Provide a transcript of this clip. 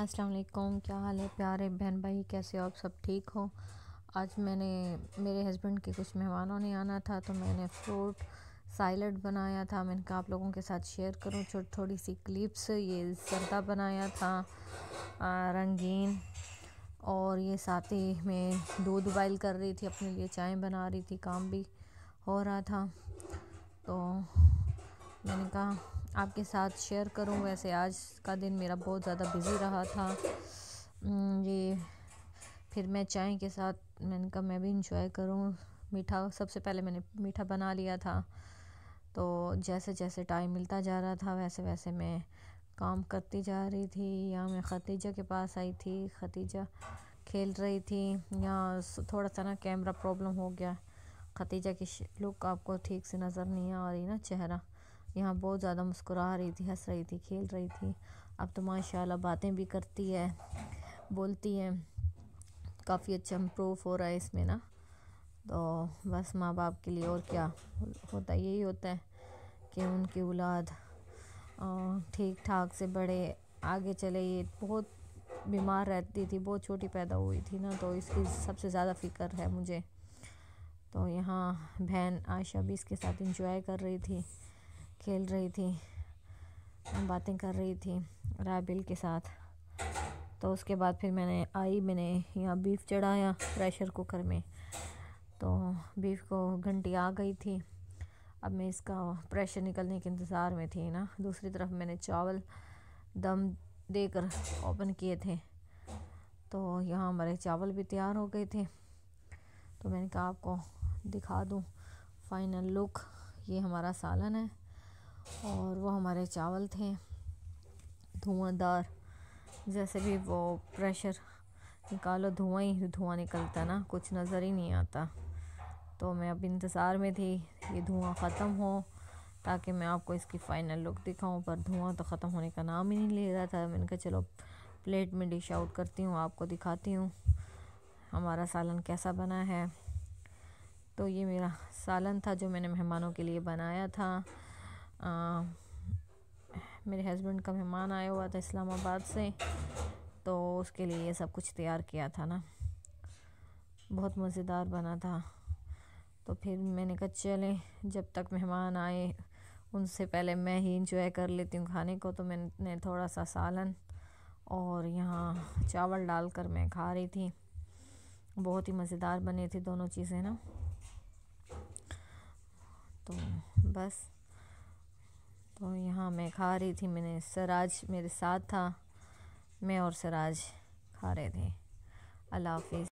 अस्सलाम वालेकुम क्या हाल है प्यारे बहन भाई कैसे हो आप सब ठीक हो आज मैंने मेरे हस्बैंड के कुछ मेहमानों ने आना था तो मैंने फ्रूट साइलड बनाया था मैंने कहा आप लोगों के साथ शेयर करूँ छोटी थोड़ी सी क्लिप्स ये सर्दा बनाया था आ, रंगीन और ये साथ ही मैं दूध बॉयल कर रही थी अपने लिए चाय बना रही थी काम भी हो रहा था तो मैंने कहा आपके साथ शेयर करूं वैसे आज का दिन मेरा बहुत ज़्यादा बिज़ी रहा था ये फिर मैं चाय के साथ मैंने कहा मैं भी इंजॉय करूं मीठा सबसे पहले मैंने मीठा बना लिया था तो जैसे जैसे टाइम मिलता जा रहा था वैसे वैसे मैं काम करती जा रही थी या मैं खतीजा के पास आई थी खतीजा खेल रही थी या थोड़ा सा ना कैमरा प्रॉब्लम हो गया खतीजा की लुक आपको ठीक से नज़र नहीं आ रही ना चेहरा यहाँ बहुत ज़्यादा मुस्कुरा रही थी हंस रही थी खेल रही थी अब तो माशाल्लाह बातें भी करती है बोलती है काफ़ी अच्छा इम्प्रूव हो रहा है इसमें ना तो बस माँ बाप के लिए और क्या होता यही होता है कि उनकी औलाद ठीक ठाक से बड़े आगे चले ये बहुत बीमार रहती थी बहुत छोटी पैदा हुई थी ना तो इसकी सबसे ज़्यादा फ़िक्र है मुझे तो यहाँ बहन आयशा भी इसके साथ इंजॉय कर रही थी खेल रही थी बातें कर रही थी राबिल के साथ तो उसके बाद फिर मैंने आई मैंने यहाँ बीफ चढ़ाया प्रेशर कुकर में तो बीफ को घंटी आ गई थी अब मैं इसका प्रेशर निकलने के इंतज़ार में थी ना दूसरी तरफ मैंने चावल दम देकर ओपन किए थे तो यहाँ हमारे चावल भी तैयार हो गए थे तो मैंने कहा आपको दिखा दूँ फाइनल लुक ये हमारा सालन है और वो हमारे चावल थे धुआँदार जैसे भी वो प्रेशर निकालो धुआं ही धुआं निकलता ना कुछ नज़र ही नहीं आता तो मैं अब इंतज़ार में थी ये धुआं ख़त्म हो ताकि मैं आपको इसकी फ़ाइनल लुक दिखाऊं पर धुआं तो ख़त्म होने का नाम ही नहीं ले रहा था मैंने कहा चलो प्लेट में डिश आउट करती हूँ आपको दिखाती हूँ हमारा सालन कैसा बना है तो ये मेरा सालन था जो मैंने मेहमानों के लिए बनाया था मेरे हस्बैंड का मेहमान आया हुआ था इस्लामाबाद से तो उसके लिए ये सब कुछ तैयार किया था ना बहुत मज़ेदार बना था तो फिर मैंने कहा चलें जब तक मेहमान आए उनसे पहले मैं ही इंजॉय कर लेती हूँ खाने को तो मैंने थोड़ा सा सालन और यहाँ चावल डाल कर मैं खा रही थी बहुत ही मज़ेदार बने थे दोनों चीज़ें ना तो बस तो यहाँ मैं खा रही थी मैंने सराज मेरे साथ था मैं और सराज खा रहे थे अल्लाह हाफिज़